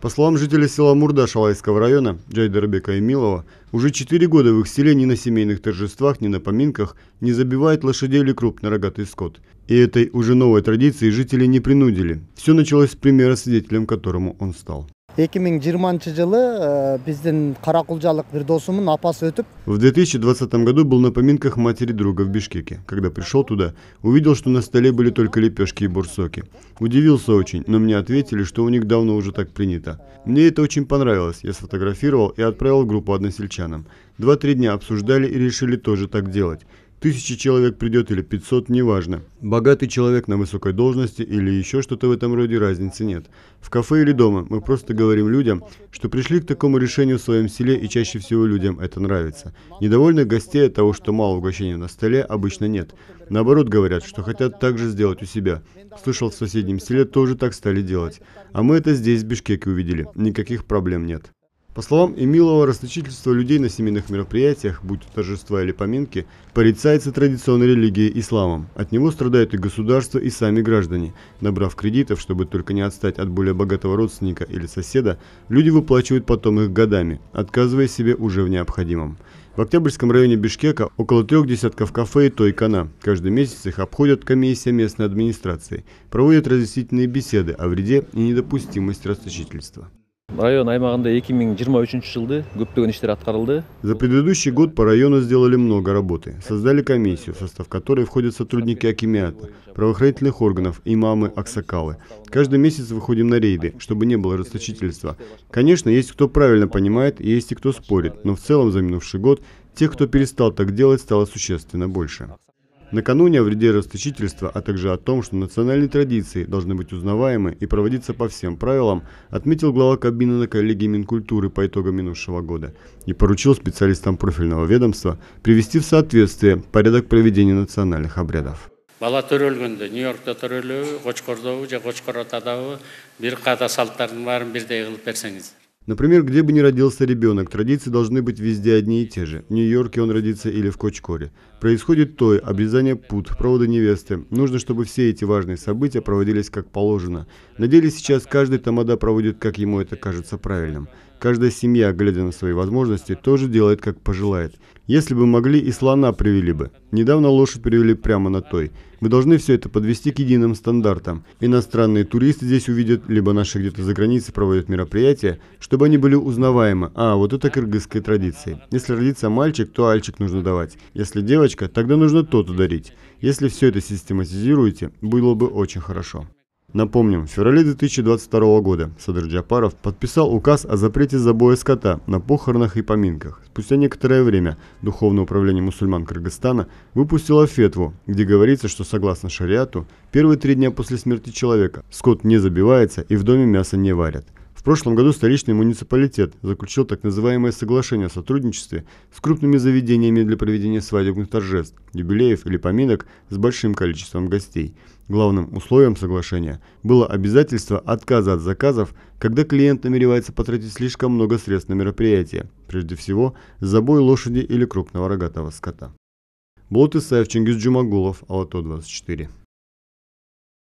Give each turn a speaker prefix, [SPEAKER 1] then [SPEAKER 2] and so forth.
[SPEAKER 1] По словам жителей села Мурда Шалайского района, Джайдербека и Милова, уже 4 года в их селе ни на семейных торжествах, ни на поминках не забивает лошадей или крупный рогатый скот. И этой уже новой традиции жители не принудили. Все началось с примера, свидетелем которому он стал. 2020 э, в 2020 году был на поминках матери друга в Бишкеке. Когда пришел туда, увидел, что на столе были только лепешки и бурсоки. Удивился очень, но мне ответили, что у них давно уже так принято. Мне это очень понравилось, я сфотографировал и отправил в группу односельчанам. Два-три дня обсуждали и решили тоже так делать. Тысячи человек придет или 500, неважно. Богатый человек на высокой должности или еще что-то в этом роде, разницы нет. В кафе или дома мы просто говорим людям, что пришли к такому решению в своем селе и чаще всего людям это нравится. Недовольных гостей от того, что мало угощения на столе, обычно нет. Наоборот говорят, что хотят так же сделать у себя. Слышал, в соседнем селе тоже так стали делать. А мы это здесь, в Бишкеке, увидели. Никаких проблем нет. По словам Эмилова, расточительство людей на семейных мероприятиях, будь то торжества или поминки, порицается традиционной религией исламом. От него страдают и государство, и сами граждане. Набрав кредитов, чтобы только не отстать от более богатого родственника или соседа, люди выплачивают потом их годами, отказывая себе уже в необходимом. В Октябрьском районе Бишкека около трех десятков кафе и тойкана. Каждый месяц их обходят комиссия местной администрации, проводят разъяснительные беседы о вреде и недопустимости расточительства район аймағында 2023 жылды көптеген иштер атқарылды. За предыдущий год по району сделали много работы. Создали комиссию, в состав которой входят сотрудники Акимиата, правоохранительных органов, имамы, аксакалы. Каждый месяц выходим на рейды, чтобы не было расточительства. Конечно, есть кто правильно понимает, есть и кто спорит, но в целом за минувший год тех, кто перестал так делать, стало существенно больше. Накануне о вреде расточительства, а также о том, что национальные традиции должны быть узнаваемы и проводиться по всем правилам, отметил глава Кабмина на коллегии Минкультуры по итогам минувшего года и поручил специалистам профильного ведомства привести в соответствие порядок проведения национальных обрядов. нью йоркто бир Например, где бы ни родился ребенок, традиции должны быть везде одни и те же. В Нью-Йорке он родится или в Кочкоре. Происходит то обрезание пут, проводы невесты. Нужно, чтобы все эти важные события проводились как положено. На деле сейчас каждый тамада проводит, как ему это кажется правильным. Каждая семья, глядя на свои возможности, тоже делает, как пожелает. Если бы могли, и слона привели бы. Недавно лошадь привели прямо на той. Мы должны все это подвести к единым стандартам. Иностранные туристы здесь увидят, либо наши где-то за границей проводят мероприятия, чтобы они были узнаваемы. А, вот это кыргызская традиция. Если родится мальчик, то альчик нужно давать. Если девочка, тогда нужно тот ударить. Если все это систематизируете, было бы очень хорошо. Напомним, в феврале 2022 года Садр Джапаров подписал указ о запрете забоя скота на похоронах и поминках. Спустя некоторое время Духовное управление мусульман Кыргызстана выпустило фетву, где говорится, что согласно шариату, первые три дня после смерти человека скот не забивается и в доме мясо не варят. В прошлом году столичный муниципалитет заключил так называемое соглашение о сотрудничестве с крупными заведениями для проведения свадебных торжеств, юбилеев или поминок с большим количеством гостей. Главным условием соглашения было обязательство отказа от заказов, когда клиент намеревается потратить слишком много средств на мероприятие, прежде всего забой лошади или крупного рогатого скота. Блот Исаев, Чингиз Джумагулов, АЛАТО-24.